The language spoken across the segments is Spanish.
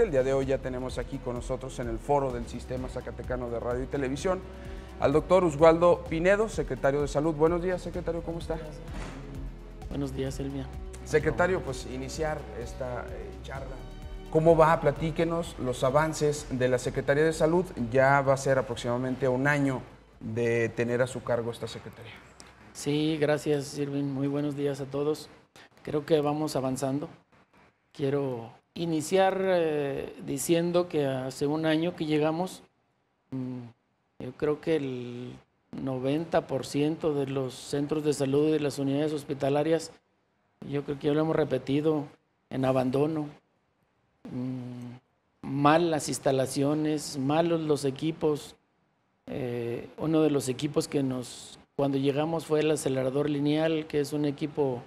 El día de hoy ya tenemos aquí con nosotros en el foro del Sistema Zacatecano de Radio y Televisión al doctor Usualdo Pinedo, secretario de Salud. Buenos días, secretario, ¿cómo está? Buenos días, Silvia. Secretario, pues iniciar esta eh, charla. ¿Cómo va? Platíquenos los avances de la Secretaría de Salud. Ya va a ser aproximadamente un año de tener a su cargo esta secretaría. Sí, gracias, Irving. Muy buenos días a todos. Creo que vamos avanzando. Quiero iniciar eh, diciendo que hace un año que llegamos, mm, yo creo que el 90% de los centros de salud y de las unidades hospitalarias, yo creo que ya lo hemos repetido, en abandono, mm, mal las instalaciones, malos los equipos. Eh, uno de los equipos que nos, cuando llegamos fue el acelerador lineal, que es un equipo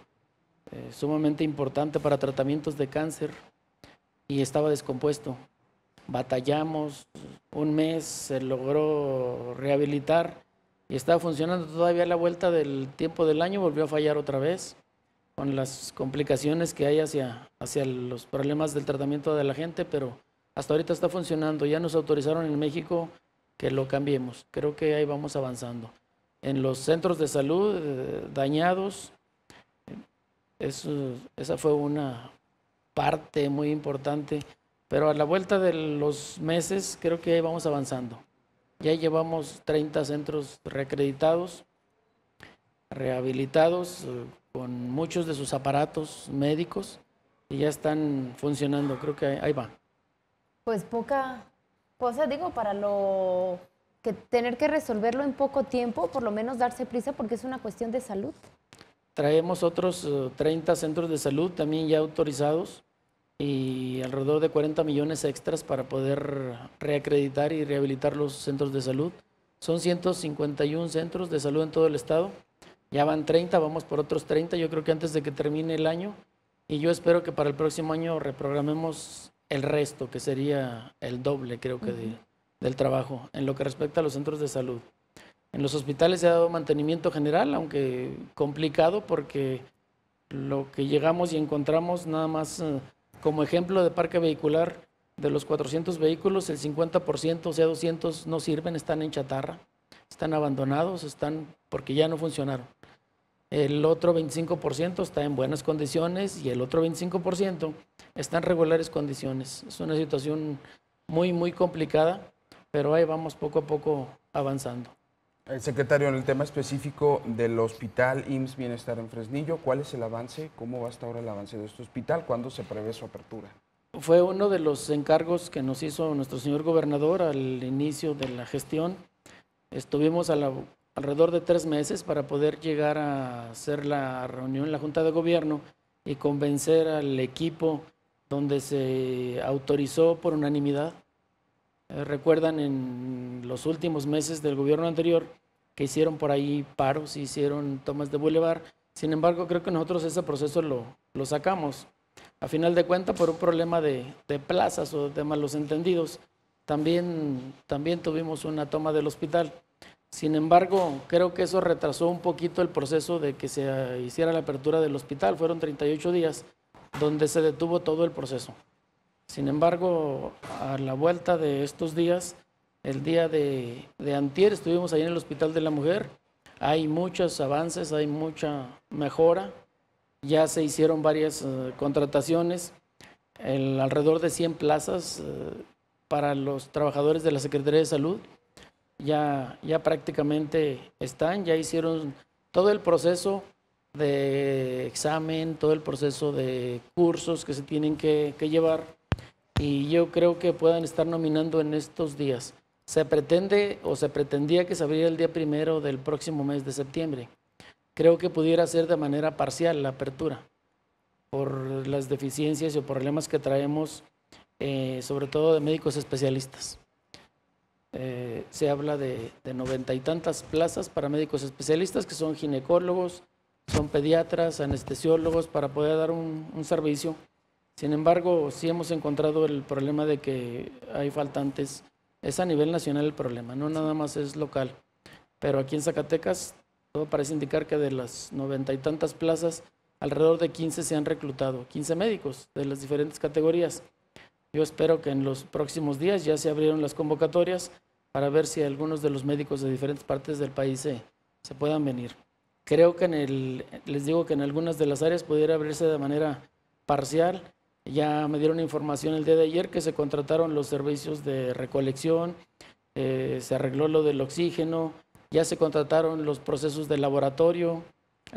eh, sumamente importante para tratamientos de cáncer y estaba descompuesto. Batallamos un mes, se logró rehabilitar y estaba funcionando todavía a la vuelta del tiempo del año, volvió a fallar otra vez con las complicaciones que hay hacia, hacia los problemas del tratamiento de la gente, pero hasta ahorita está funcionando. Ya nos autorizaron en México que lo cambiemos. Creo que ahí vamos avanzando. En los centros de salud eh, dañados, eso, esa fue una parte muy importante, pero a la vuelta de los meses creo que vamos avanzando. Ya llevamos 30 centros recreditados rehabilitados, eh, con muchos de sus aparatos médicos y ya están funcionando, creo que ahí va. Pues poca cosa, digo, para lo que tener que resolverlo en poco tiempo, por lo menos darse prisa porque es una cuestión de salud. Traemos otros 30 eh, centros de salud también ya autorizados y alrededor de 40 millones extras para poder reacreditar y rehabilitar los centros de salud. Son 151 centros de salud en todo el estado. Ya van 30, vamos por otros 30, yo creo que antes de que termine el año. Y yo espero que para el próximo año reprogramemos el resto, que sería el doble, creo que, del trabajo en lo que respecta a los centros de salud. En los hospitales se ha dado mantenimiento general, aunque complicado porque lo que llegamos y encontramos nada más eh, como ejemplo de parque vehicular de los 400 vehículos, el 50%, o sea, 200 no sirven, están en chatarra, están abandonados, están porque ya no funcionaron. El otro 25% está en buenas condiciones y el otro 25% está en regulares condiciones. Es una situación muy, muy complicada, pero ahí vamos poco a poco avanzando. El secretario, en el tema específico del hospital IMSS Bienestar en Fresnillo, ¿cuál es el avance? ¿Cómo va hasta ahora el avance de este hospital? ¿Cuándo se prevé su apertura? Fue uno de los encargos que nos hizo nuestro señor gobernador al inicio de la gestión. Estuvimos alrededor de tres meses para poder llegar a hacer la reunión en la Junta de Gobierno y convencer al equipo donde se autorizó por unanimidad eh, recuerdan en los últimos meses del gobierno anterior que hicieron por ahí paros, hicieron tomas de bulevar. Sin embargo, creo que nosotros ese proceso lo, sacamos. A final de cuentas, por un problema de, plazas o de malos entendidos, también, también tuvimos una toma del hospital. Sin embargo, creo que eso retrasó un poquito el proceso de que se hiciera la apertura del hospital. Fueron 38 días donde se detuvo todo el proceso. Sin embargo, a la vuelta de estos días, el día de, antier, estuvimos ahí en el Hospital de la Mujer. Hay muchos avances, hay mucha mejora. Ya se hicieron varias eh, contrataciones, alrededor de 100 plazas eh, para los trabajadores de la Secretaría de Salud. Ya, ya prácticamente están, ya hicieron todo el proceso de examen, todo el proceso de cursos que se tienen que, que llevar y yo creo que puedan estar nominando en estos días. Se pretende o se pretendía que se abriera el día primero del próximo mes de septiembre. Creo que pudiera ser de manera parcial la apertura por las deficiencias o problemas que traemos, eh, sobre todo de médicos especialistas. Eh, se habla de, noventa y tantas plazas para médicos especialistas que son ginecólogos, son pediatras, anestesiólogos, para poder dar un servicio sin embargo, sí hemos encontrado el problema de que hay faltantes. Es a nivel nacional el problema, no nada más es local. Pero aquí en Zacatecas, todo parece indicar que de las noventa y tantas plazas, alrededor de 15 se han reclutado, 15 médicos de las diferentes categorías. Yo espero que en los próximos días ya se abrieron las convocatorias para ver si algunos de los médicos de diferentes partes del país se, se puedan venir. Creo que en el, les digo que en algunas de las áreas pudiera abrirse de manera parcial ya me dieron información el día de ayer que se contrataron los servicios de recolección, eh, se arregló lo del oxígeno, ya se contrataron los procesos de laboratorio,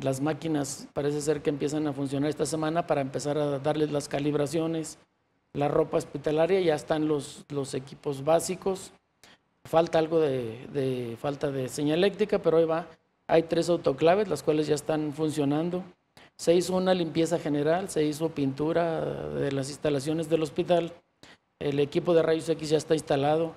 las máquinas parece ser que empiezan a funcionar esta semana para empezar a darles las calibraciones, la ropa hospitalaria, ya están los, equipos básicos, falta algo de, de falta de señaléctica, pero ahí va. Hay tres autoclaves, las cuales ya están funcionando. Se hizo una limpieza general, se hizo pintura de las instalaciones del hospital, el equipo de rayos X ya está instalado,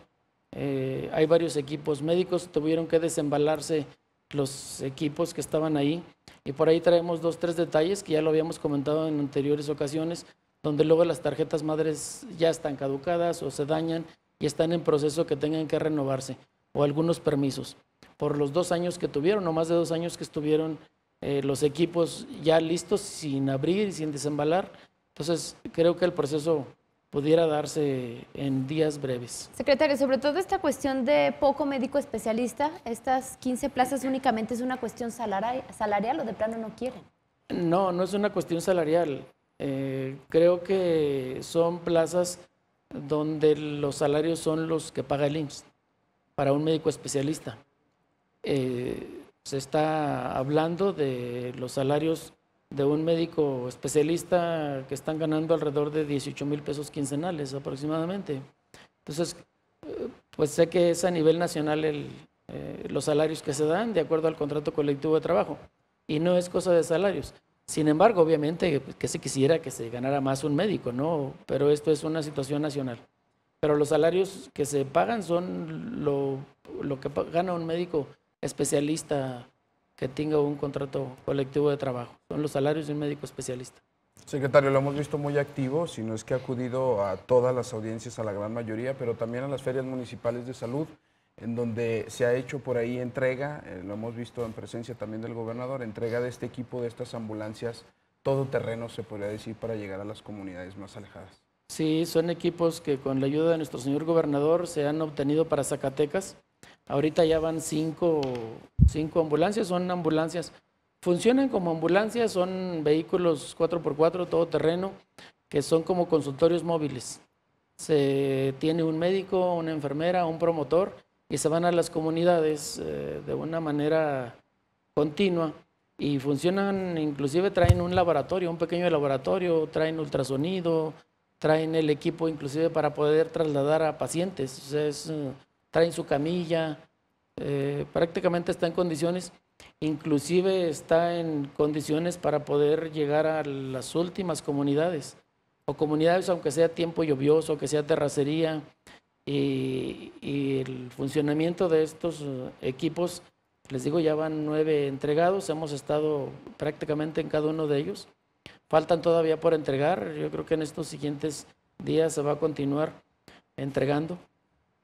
eh, hay varios equipos médicos, tuvieron que desembalarse los equipos que estaban ahí y por ahí traemos dos, tres detalles que ya lo habíamos comentado en anteriores ocasiones, donde luego las tarjetas madres ya están caducadas o se dañan y están en proceso que tengan que renovarse o algunos permisos por los dos años que tuvieron o más de dos años que estuvieron eh, los equipos ya listos, sin abrir y sin desembalar. Entonces, creo que el proceso pudiera darse en días breves. Secretario, sobre todo esta cuestión de poco médico especialista, estas 15 plazas únicamente es una cuestión salarial salarial o de plano no quieren. No, no es una cuestión salarial. Eh, creo que son plazas donde los salarios son los que paga el IMSS para un médico especialista. Eh, se está hablando de los salarios de un médico especialista que están ganando alrededor de 18 mil pesos quincenales aproximadamente. Entonces, eh, pues sé que es a nivel nacional eh, los salarios que se dan de acuerdo al contrato colectivo de trabajo y no es cosa de salarios. Sin embargo, obviamente pues, que se quisiera que se ganara más un médico, ¿no? Pero esto es una situación nacional. Pero los salarios que se pagan son lo, lo que gana un médico especialista que tenga un contrato colectivo de trabajo. Son los salarios de un médico especialista. Secretario, lo hemos visto muy activo, si no es que ha acudido a todas las audiencias, a la gran mayoría, pero también a las ferias municipales de salud, en donde se ha hecho por ahí entrega, eh, lo hemos visto en presencia también del gobernador, entrega de este equipo, de estas ambulancias, todo terreno se podría decir, para llegar a las comunidades más alejadas. Sí, son equipos que con la ayuda de nuestro señor gobernador se han obtenido para Zacatecas. Ahorita ya van cinco, cinco ambulancias, son ambulancias. Funcionan como ambulancias, son vehículos 4x4, terreno que son como consultorios móviles. Se tiene un médico, una enfermera, un promotor y se van a las comunidades eh, de una manera continua y funcionan, inclusive traen un laboratorio, un pequeño laboratorio, traen ultrasonido, traen el equipo inclusive para poder trasladar a pacientes. es eh, traen su camilla, eh, prácticamente está en condiciones, inclusive está en condiciones para poder llegar a las últimas comunidades, o comunidades aunque sea tiempo lluvioso, que sea terracería, y el funcionamiento de estos eh, equipos, les digo, ya van nueve entregados, hemos estado prácticamente en cada uno de ellos, faltan todavía por entregar, yo creo que en estos siguientes días se va a continuar entregando.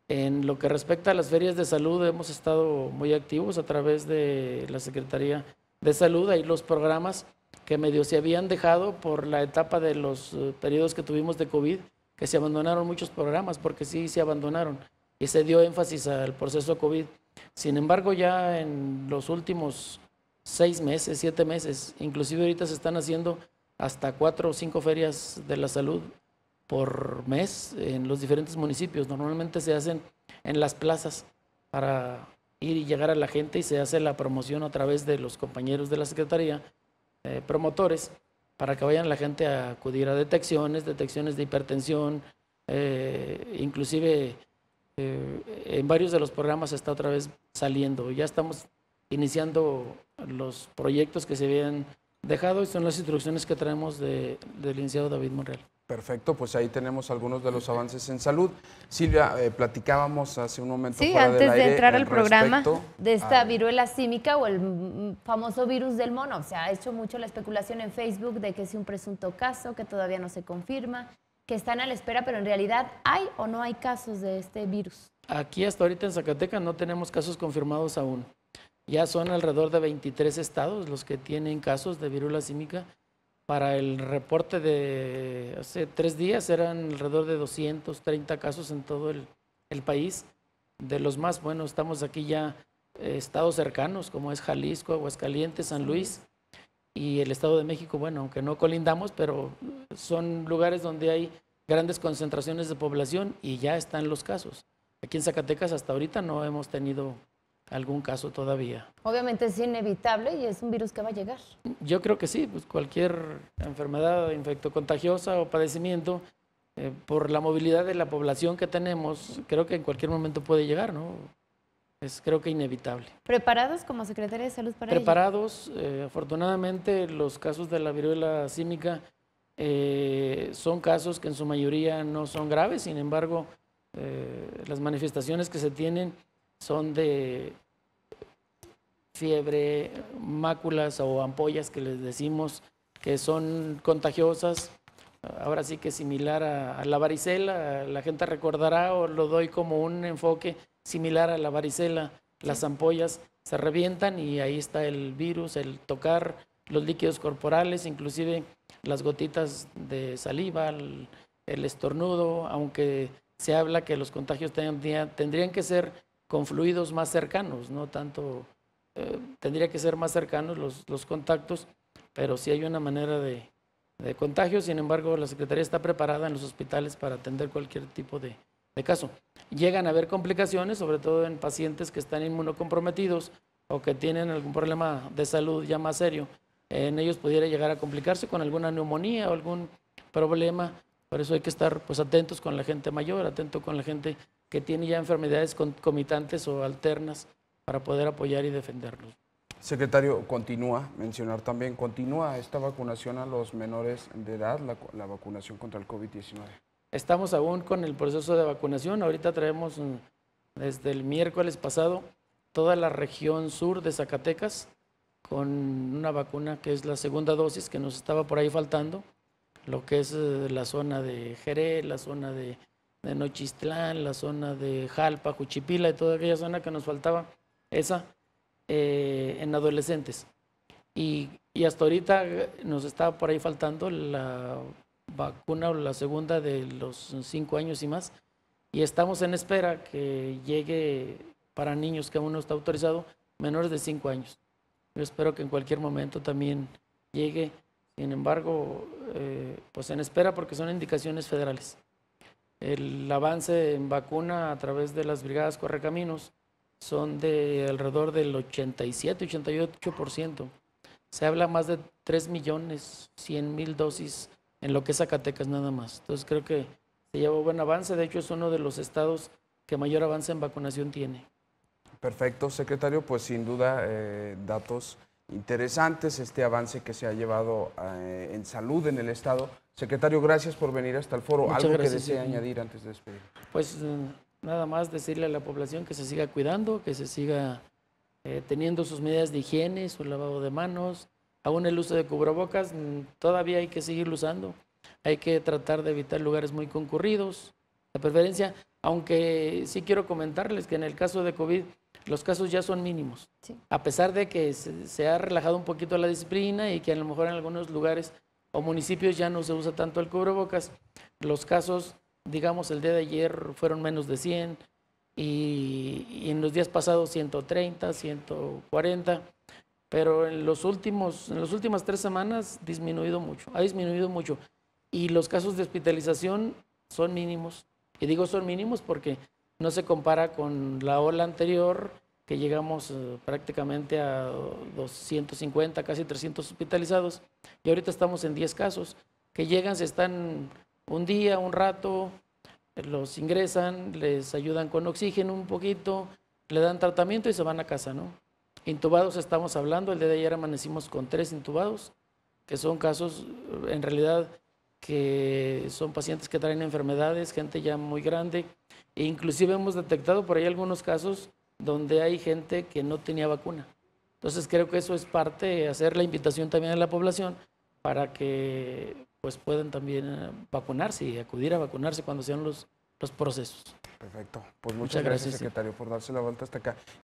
En lo que respecta a las ferias de salud, hemos estado muy activos a través de la Secretaría de Salud. Hay los programas que medio se habían dejado por la etapa de los eh, periodos que tuvimos de COVID, que se abandonaron muchos programas, porque sí se abandonaron y se dio énfasis al proceso COVID. Sin embargo, ya en los últimos seis meses, siete meses, inclusive ahorita se están haciendo hasta cuatro o cinco ferias de la salud por mes en los diferentes municipios. Normalmente se hacen en las plazas para ir y llegar a la gente y se hace la promoción a través de los compañeros de la Secretaría, eh, promotores, para que vayan la gente a acudir a detecciones, detecciones de hipertensión, eh, inclusive eh, en varios de los programas está otra vez saliendo. Ya estamos iniciando los proyectos que se habían dejado y son las instrucciones que traemos del licenciado David Monreal. Perfecto, pues ahí tenemos algunos de los avances en salud. Silvia, eh, platicábamos hace un momento. Sí, antes de entrar al programa de esta viruela símica o el famoso virus del mono. sea, ha hecho mucho la especulación en Facebook de que es un presunto caso que todavía no se confirma, que están a la espera, pero en realidad hay o no hay casos de este virus. Aquí hasta ahorita en Zacatecas no tenemos casos confirmados aún. Ya son alrededor de 23 estados los que tienen casos de viruela símica para el reporte de hace tres días eran alrededor de 230 casos en todo el, el país. De los más, buenos estamos aquí ya eh, estados cercanos como es Jalisco, Aguascalientes, San Luis y el Estado de México, bueno, aunque no colindamos, pero son lugares donde hay grandes concentraciones de población y ya están los casos. Aquí en Zacatecas hasta ahorita no hemos tenido algún caso todavía. Obviamente es inevitable y es un virus que va a llegar. Yo creo que sí, pues cualquier enfermedad infectocontagiosa o padecimiento, eh, por la movilidad de la población que tenemos, creo que en cualquier momento puede llegar, ¿no? Es creo que inevitable. ¿Preparados como Secretaría de Salud para Preparados, eh, afortunadamente los casos de la viruela símica eh, son casos que en su mayoría no son graves, sin embargo, las manifestaciones que se tienen son de fiebre, máculas o ampollas que les decimos que son contagiosas. Ahora sí que similar a, la varicela, la gente recordará o lo doy como un enfoque similar a la varicela. Las ampollas se revientan y ahí está el virus, el tocar los líquidos corporales, inclusive las gotitas de saliva, el, estornudo, aunque se habla que los contagios tendrían que ser con fluidos más cercanos, no tanto, eh, tendría que ser más cercanos los, contactos, pero sí hay una manera de, contagio, sin embargo la Secretaría está preparada en los hospitales para atender cualquier tipo de, caso. Llegan a haber complicaciones, sobre todo en pacientes que están inmunocomprometidos o que tienen algún problema de salud ya más serio, en ellos pudiera llegar a complicarse con alguna neumonía o algún problema. Por eso hay que estar pues, atentos con la gente mayor, atento con la gente que tiene ya enfermedades concomitantes o alternas para poder apoyar y defenderlos. Secretario, continúa, mencionar también, continúa esta vacunación a los menores de edad, la, la vacunación contra el COVID-19. Estamos aún con el proceso de vacunación, ahorita traemos mm, desde el miércoles pasado toda la región sur de Zacatecas con una vacuna que es la segunda dosis que nos estaba por ahí faltando, lo que es eh, la zona de Jerez, la zona de de Nochistlán, la zona de Jalpa, Juchipila y toda aquella zona que nos faltaba, esa, eh, en adolescentes. Y, y, hasta ahorita eh, nos está por ahí faltando la vacuna o la segunda de los cinco años y más. Y estamos en espera que llegue para niños que aún no está autorizado, menores de cinco años. Yo espero que en cualquier momento también llegue. Sin embargo, eh, pues en espera porque son indicaciones federales el avance en vacuna a través de las brigadas Correcaminos son de alrededor del 87-88%. Se habla más de 3 millones 100 mil dosis en lo que es Zacatecas nada más. Entonces creo que se llevó buen avance. De hecho es uno de los estados que mayor avance en vacunación tiene. Perfecto, secretario. Pues sin duda eh, datos interesantes, este avance que se ha llevado eh, en salud en el Estado. Secretario, gracias por venir hasta el foro. ¿Algo que desee añadir antes de despedir? Pues mm, nada más decirle a la población que se siga cuidando, que se siga eh, teniendo sus medidas de higiene, su lavado de manos, aún el uso de cubrebocas, mm, todavía hay que seguirlo usando. Hay que tratar de evitar lugares muy concurridos, la preferencia, aunque sí quiero comentarles que en el caso de COVID los casos ya son mínimos. A pesar de que se, ha relajado un poquito la disciplina y que a lo mejor en algunos lugares o municipios ya no se usa tanto el cubrebocas, los casos, digamos, el día de ayer fueron menos de 100 y, en los días pasados 130, 140, pero en, los últimos, en las últimas tres semanas disminuido mucho, ha disminuido mucho. Y los casos de hospitalización son mínimos. Y digo son mínimos porque no se compara con la ola anterior, que llegamos eh, prácticamente a 250, casi 300 hospitalizados, y ahorita estamos en 10 casos, que llegan, se están un día, un rato, los ingresan, les ayudan con oxígeno un poquito, le dan tratamiento y se van a casa, ¿no? Intubados estamos hablando, el día de ayer amanecimos con tres intubados, que son casos en realidad que son pacientes que traen enfermedades, gente ya muy grande. E inclusive hemos detectado por ahí algunos casos donde hay gente que no tenía vacuna. Entonces creo que eso es parte, hacer la invitación también a la población para que pues puedan también eh, vacunarse y acudir a vacunarse cuando sean los, los procesos. Perfecto. Pues muchas, gracias, secretario, por darse la vuelta hasta acá.